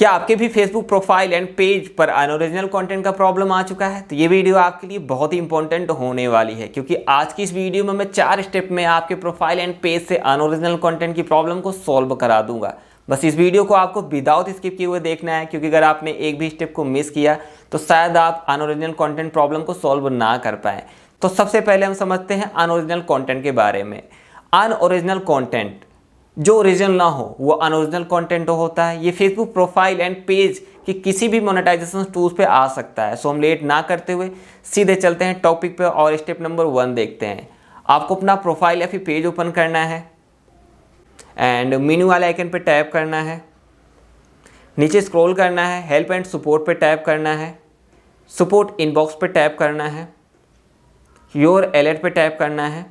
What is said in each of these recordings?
क्या आपके भी फेसबुक प्रोफाइल एंड पेज पर अनओरिजिनल कंटेंट का प्रॉब्लम आ चुका है तो ये वीडियो आपके लिए बहुत ही इंपॉर्टेंट होने वाली है क्योंकि आज की इस वीडियो में मैं चार स्टेप में आपके प्रोफाइल एंड पेज से अनओरिजिनल कंटेंट की प्रॉब्लम को सॉल्व करा दूंगा बस इस वीडियो को आपको विदाउट स्किप किए हुए देखना है क्योंकि अगर आपने एक भी स्टेप को मिस किया तो शायद आप अनओरिजिनल कॉन्टेंट प्रॉब्लम को सॉल्व ना कर पाएँ तो सबसे पहले हम समझते हैं अनओरिजिनल कॉन्टेंट के बारे में अनओरिजिनल कॉन्टेंट जो ओरिजिनल ना हो वो अनओरिजिनल कंटेंट होता है ये फेसबुक प्रोफाइल एंड पेज कि किसी भी मोनेटाइजेशन टूल्स पे आ सकता है सो हम लेट ना करते हुए सीधे चलते हैं टॉपिक पे और स्टेप नंबर वन देखते हैं आपको अपना प्रोफाइल या फिर पेज ओपन करना है एंड मीनू वाले आइकन पे टैप करना है नीचे स्क्रॉल करना है हेल्प एंड सपोर्ट पे टैप करना है सपोर्ट इनबॉक्स पे टैप करना है योर एलर्ट पे टैप करना है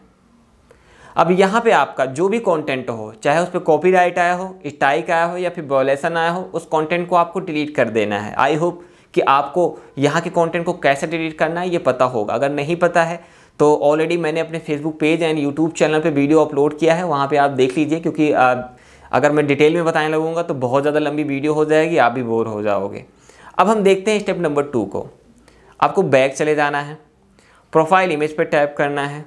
अब यहाँ पे आपका जो भी कंटेंट हो चाहे उस पर राइट आया हो स्टाइक आया हो या फिर बॉलेसन आया हो उस कंटेंट को आपको डिलीट कर देना है आई होप कि आपको यहाँ के कंटेंट को कैसे डिलीट करना है ये पता होगा अगर नहीं पता है तो ऑलरेडी मैंने अपने Facebook page and YouTube channel पर वीडियो अपलोड किया है वहाँ पर आप देख लीजिए क्योंकि अगर मैं डिटेल में बताने लगूँगा तो बहुत ज़्यादा लंबी वीडियो हो जाएगी आप भी बोर हो जाओगे अब हम देखते हैं स्टेप नंबर टू को आपको बैग चले जाना है प्रोफाइल इमेज पर टैप करना है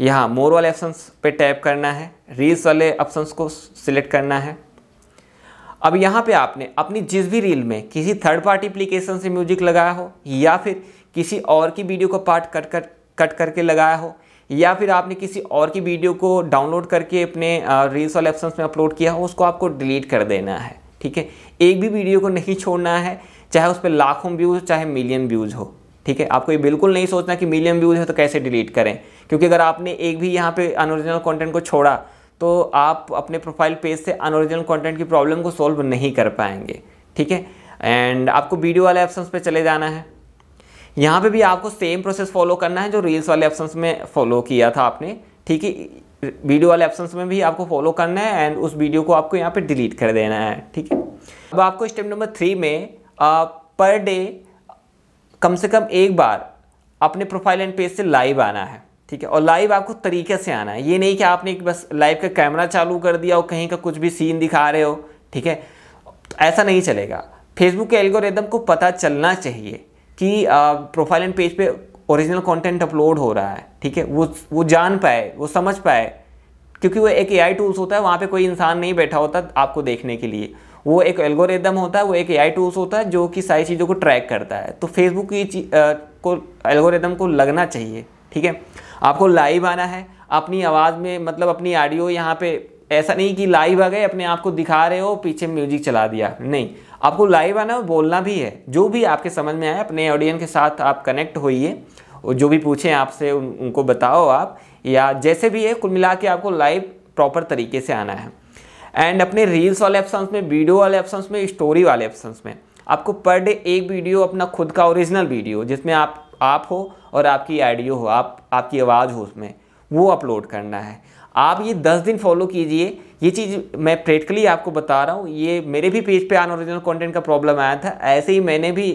यहाँ मोर वाले ऑप्शन पे टैप करना है रील्स वाले ऑप्शन को सिलेक्ट करना है अब यहाँ पे आपने अपनी जिस भी रील में किसी थर्ड पार्टी एप्लीकेशन से म्यूजिक लगाया हो या फिर किसी और की वीडियो को पार्ट कट कर कट करके लगाया हो या फिर आपने किसी और की वीडियो को डाउनलोड करके अपने रील्स वाले ऑप्शन में अपलोड किया हो उसको आपको डिलीट कर देना है ठीक है एक भी वीडियो को नहीं छोड़ना है चाहे उस पर लाखों व्यूज़ चाहे मिलियन व्यूज़ हो ठीक है आपको ये बिल्कुल नहीं सोचना कि मिलियन व्यूज़ है तो कैसे डिलीट करें क्योंकि अगर आपने एक भी यहाँ पे अनओरिजिनल कंटेंट को छोड़ा तो आप अपने प्रोफाइल पेज से अनओरिजिनल कंटेंट की प्रॉब्लम को सॉल्व नहीं कर पाएंगे ठीक है एंड आपको वीडियो वाले ऑप्शन पर चले जाना है यहाँ पर भी आपको सेम प्रोसेस फॉलो करना है जो रील्स वाले ऑप्शन में फॉलो किया था आपने ठीक है वीडियो वाले ऑप्शन में भी आपको फॉलो करना है एंड उस वीडियो को आपको यहाँ पर डिलीट कर देना है ठीक है अब आपको स्टेप नंबर थ्री में पर डे कम से कम एक बार अपने प्रोफाइल एंड पेज से लाइव आना है ठीक है और लाइव आपको तरीके से आना है ये नहीं कि आपने बस लाइव का कैमरा चालू कर दिया और कहीं का कुछ भी सीन दिखा रहे हो ठीक है ऐसा नहीं चलेगा फेसबुक के एल्गोरिदम को पता चलना चाहिए कि प्रोफाइल एंड पेज पे ओरिजिनल कंटेंट अपलोड हो रहा है ठीक है वो वो जान पाए वो समझ पाए क्योंकि वो एक एआई टूल्स होता है वहाँ पे कोई इंसान नहीं बैठा होता आपको देखने के लिए वो एक एल्गोरिदम होता है वो एक एआई टूल्स होता है जो कि सारी चीज़ों को ट्रैक करता है तो फेसबुक की आ, को एल्गोरिदम को लगना चाहिए ठीक है आपको लाइव आना है अपनी आवाज़ में मतलब अपनी ऑडियो यहाँ पे ऐसा नहीं कि लाइव आ गए अपने आप को दिखा रहे हो पीछे म्यूजिक चला दिया नहीं आपको लाइव आना है बोलना भी है जो भी आपके समझ में आए अपने ऑडियंस के साथ आप कनेक्ट होइए और जो भी पूछें आपसे उन, उनको बताओ आप या जैसे भी है कुल मिला के आपको लाइव प्रॉपर तरीके से आना है एंड अपने रील्स वाले ऑप्शन में वीडियो वाले ऑप्शन में स्टोरी वाले ऑप्शन में आपको पर डे एक वीडियो अपना खुद का ओरिजिनल वीडियो जिसमें आप आप हो और आपकी आइडियो हो आप आपकी आवाज़ हो उसमें वो अपलोड करना है आप ये दस दिन फॉलो कीजिए ये चीज़ मैं प्रैक्टिकली आपको बता रहा हूँ ये मेरे भी पेज पे अनओरिजिनल कंटेंट का प्रॉब्लम आया था ऐसे ही मैंने भी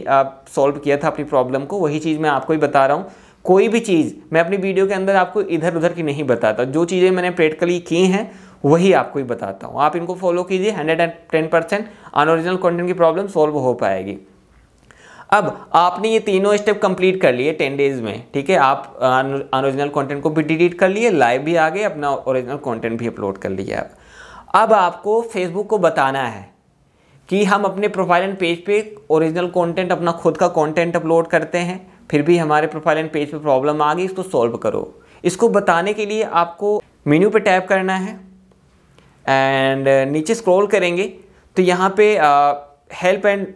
सॉल्व किया था अपनी प्रॉब्लम को वही चीज़ मैं आपको ही बता रहा हूँ कोई भी चीज़ मैं अपनी वीडियो के अंदर आपको इधर उधर की नहीं बताता जो चीज़ें मैंने प्रैक्टिकली की हैं वही आपको ही बताता हूँ आप इनको फॉलो कीजिए hundred and ten percent unoriginal content की प्रॉब्लम सॉल्व हो पाएगी अब आपने ये तीनों स्टेप कंप्लीट कर लिए टेन डेज में ठीक है आप ओरिजिनल कंटेंट को भी डिलीट कर लिए लाइव भी आ गए अपना ओरिजिनल कंटेंट भी अपलोड कर लिया अब अब आपको फेसबुक को बताना है कि हम अपने प्रोफाइल एंड पेज पे ओरिजिनल कंटेंट अपना खुद का कंटेंट अपलोड करते हैं फिर भी हमारे प्रोफाइल एंड पेज पे प्रॉब्लम आ गई इसको सॉल्व करो इसको बताने के लिए आपको मेन्यू पे टैप करना है एंड नीचे स्क्रॉल करेंगे तो यहाँ पे हेल्प एंड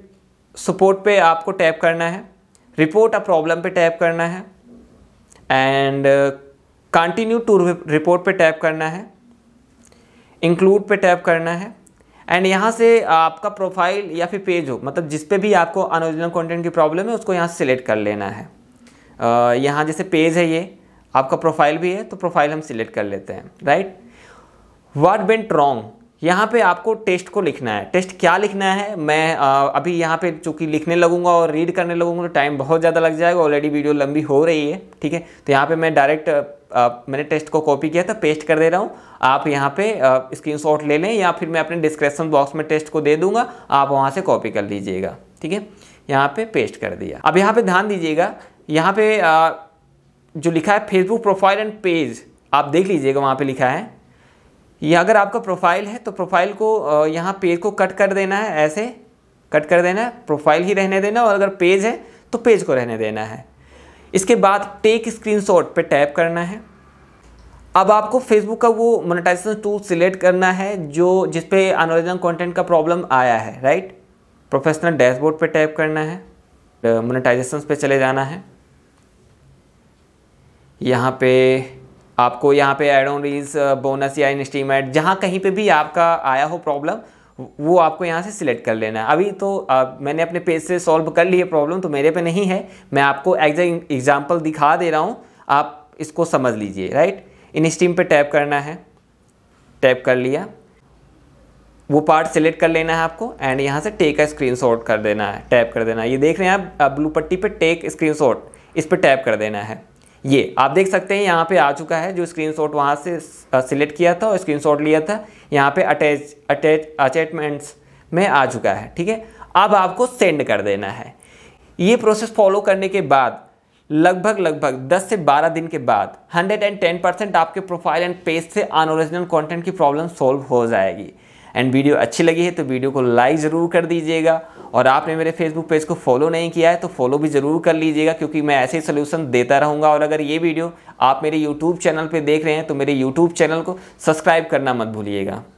सपोर्ट पे आपको टैप करना है रिपोर्ट अ प्रॉब्लम पे टैप करना है एंड कंटिन्यू टू रिपोर्ट पे टैप करना है इंक्लूड पे टैप करना है एंड यहाँ से आपका प्रोफाइल या फिर पेज हो मतलब जिस पे भी आपको अनोरिजिनल कंटेंट की प्रॉब्लम है उसको यहाँ सेलेक्ट कर लेना है uh, यहाँ जैसे पेज है ये आपका प्रोफाइल भी है तो प्रोफाइल हम सिलेक्ट कर लेते हैं राइट वाट बेंट रॉन्ग यहाँ पे आपको टेस्ट को लिखना है टेस्ट क्या लिखना है मैं अभी यहाँ पे चूँकि लिखने लगूंगा और रीड करने लगूंगा तो टाइम बहुत ज़्यादा लग जाएगा ऑलरेडी वीडियो लंबी हो रही है ठीक है तो यहाँ पे मैं डायरेक्ट मैंने टेस्ट को कॉपी किया था पेस्ट कर दे रहा हूँ आप यहाँ पे शॉट ले लें या फिर मैं अपने डिस्क्रिप्सन बॉक्स में टेस्ट को दे दूँगा आप वहाँ से कॉपी कर लीजिएगा ठीक है यहाँ पर पेस्ट कर दिया अब यहाँ पर ध्यान दीजिएगा यहाँ पर जो लिखा है फेसबुक प्रोफाइल एंड पेज आप देख लीजिएगा वहाँ पर लिखा है ये अगर आपका प्रोफाइल है तो प्रोफाइल को यहाँ पेज को कट कर देना है ऐसे कट कर देना है प्रोफाइल ही रहने देना और अगर पेज है तो पेज को रहने देना है इसके बाद टेक स्क्रीनशॉट पे टैप करना है अब आपको फेसबुक का वो मोनेटाइजेशन टूल सिलेक्ट करना है जो जिस पे अनोरिजिनल कंटेंट का प्रॉब्लम आया है राइट प्रोफेशनल डैशबोर्ड पे टैप करना है मोनेटाइजेशन पे चले जाना है यहाँ पे आपको यहाँ पे एड ऑन रील्स बोनस या इन स्टीमेट जहाँ कहीं पे भी आपका आया हो प्रॉब्लम वो आपको यहाँ से सिलेक्ट कर लेना है अभी तो आ, uh, मैंने अपने पेज से सॉल्व कर लिए प्रॉब्लम तो मेरे पे नहीं है मैं आपको एग्जैक्ट एग्जाम्पल दिखा दे रहा हूँ आप इसको समझ लीजिए राइट इन स्टीम पर टैप करना है टैप कर लिया वो पार्ट सेलेक्ट कर लेना है आपको एंड यहाँ से टेक का शॉट कर देना है टैप कर देना है ये देख रहे हैं आप ब्लू uh, पट्टी पे टेक शॉट इस पर टैप कर देना है ये आप देख सकते हैं यहाँ पे आ चुका है जो स्क्रीनशॉट वहाँ से सिलेक्ट किया था और स्क्रीनशॉट लिया था यहाँ पे अटैच अटैच अटैचमेंट्स में आ चुका है ठीक है अब आपको सेंड कर देना है ये प्रोसेस फॉलो करने के बाद लगभग लगभग 10 से 12 दिन के बाद 110 परसेंट आपके प्रोफाइल एंड पेज से अनओरिजिनल कॉन्टेंट की प्रॉब्लम सॉल्व हो जाएगी एंड वीडियो अच्छी लगी है तो वीडियो को लाइक ज़रूर कर दीजिएगा और आपने मेरे फेसबुक पेज को फॉलो नहीं किया है तो फॉलो भी ज़रूर कर लीजिएगा क्योंकि मैं ऐसे ही सोल्यूशन देता रहूँगा और अगर ये वीडियो आप मेरे यूट्यूब चैनल पर देख रहे हैं तो मेरे यूट्यूब चैनल को सब्सक्राइब करना मत भूलिएगा